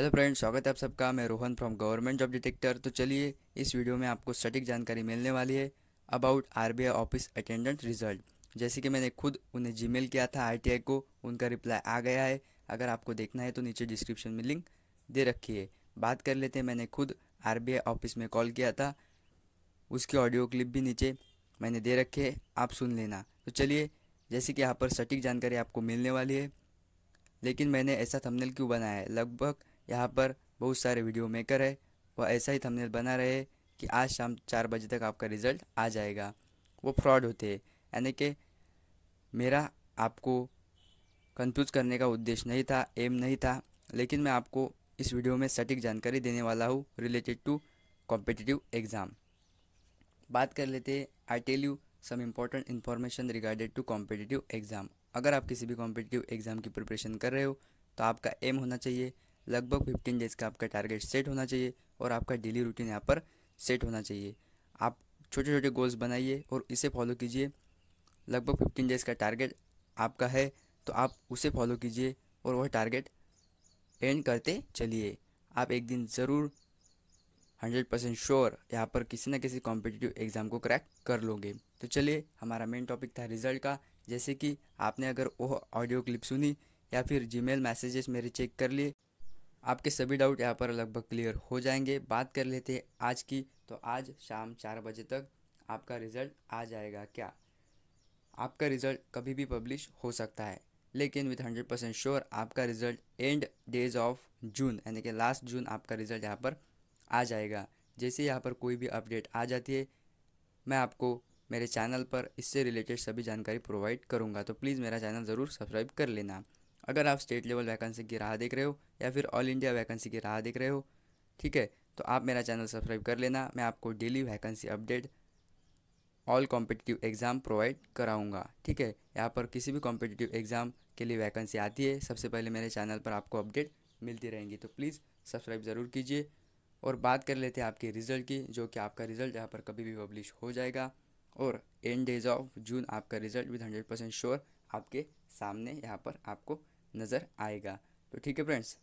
hello friends स्वागत है आप सबका मैं Rohan from government job detector तो चलिए इस वीडियो में आपको सटीक जानकारी मिलने वाली है about RBI office attendant result जैसे कि मैंने खुद उन्हें जीमेल किया था आई को उनका रिप्लाई आ गया है अगर आपको देखना है तो नीचे डिस्क्रिप्शन में लिंक दे रखी है बात कर लेते हैं मैंने खुद आर ऑफिस में कॉल किया था उसकी ऑडियो क्लिप भी नीचे मैंने दे रखे है आप सुन लेना तो चलिए जैसे कि यहाँ पर सटीक जानकारी आपको मिलने वाली है लेकिन मैंने ऐसा थमनल क्यों बनाया है लगभग यहाँ पर बहुत सारे वीडियो मेकर है वह ऐसा ही थंबनेल बना रहे कि आज शाम चार बजे तक आपका रिज़ल्ट आ जाएगा वो फ्रॉड होते हैं यानी कि मेरा आपको कंफ्यूज करने का उद्देश्य नहीं था एम नहीं था लेकिन मैं आपको इस वीडियो में सटीक जानकारी देने वाला हूँ रिलेटेड टू कॉम्पिटिटिव एग्ज़ाम बात कर लेते हैं I tell you some important information regarded to competitive exam अगर आप किसी भी कॉम्पिटिटिव एग्ज़ाम की प्रिपरेशन कर रहे हो तो आपका एम होना चाहिए लगभग फिफ्टीन डेज़ का आपका टारगेट सेट होना चाहिए और आपका डेली रूटीन यहाँ पर सेट होना चाहिए आप छोटे छोटे गोल्स बनाइए और इसे फॉलो कीजिए लगभग फिफ्टीन डेज़ का टारगेट आपका है तो आप उसे फॉलो कीजिए और वह टारगेट एंड करते चलिए आप एक दिन ज़रूर हंड्रेड परसेंट श्योर यहाँ पर किसी न किसी कॉम्पिटिटिव एग्ज़ाम को क्रैक कर लोगे तो चलिए हमारा मेन टॉपिक था रिजल्ट का जैसे कि आपने अगर वह ऑडियो क्लिप सुनी या फिर जीमेल मैसेजेस मेरे चेक कर लिए आपके सभी डाउट यहाँ पर लगभग क्लियर हो जाएंगे बात कर लेते हैं आज की तो आज शाम चार बजे तक आपका रिज़ल्ट आ जाएगा क्या आपका रिज़ल्ट कभी भी पब्लिश हो सकता है लेकिन विथ हंड्रेड परसेंट श्योर आपका result end days of June यानी कि लास्ट जून आपका रिज़ल्ट यहाँ पर आ जाएगा जैसे यहाँ पर कोई भी अपडेट आ जाती है मैं आपको मेरे चैनल पर इससे रिलेटेड सभी जानकारी प्रोवाइड करूँगा तो प्लीज़ मेरा चैनल ज़रूर सब्सक्राइब कर लेना अगर आप स्टेट लेवल वैकेंसी की राह देख रहे हो या फिर ऑल इंडिया वैकेंसी की राह देख रहे हो ठीक है तो आप मेरा चैनल सब्सक्राइब कर लेना मैं आपको daily vacancy update all competitive exam provide कराऊंगा ठीक है यहाँ पर किसी भी कॉम्पिटिटिव एग्ज़ाम के लिए वैकेंसी आती है सबसे पहले मेरे चैनल पर आपको अपडेट मिलती रहेंगी तो प्लीज़ सब्सक्राइब ज़रूर कीजिए और बात कर लेते हैं आपके रिज़ल्ट की जो कि आपका रिज़ल्ट यहाँ पर कभी भी पब्लिश हो जाएगा और एंड डेज ऑफ जून आपका result with hundred percent sure आपके सामने यहाँ पर आपको नज़र आएगा तो ठीक है फ्रेंड्स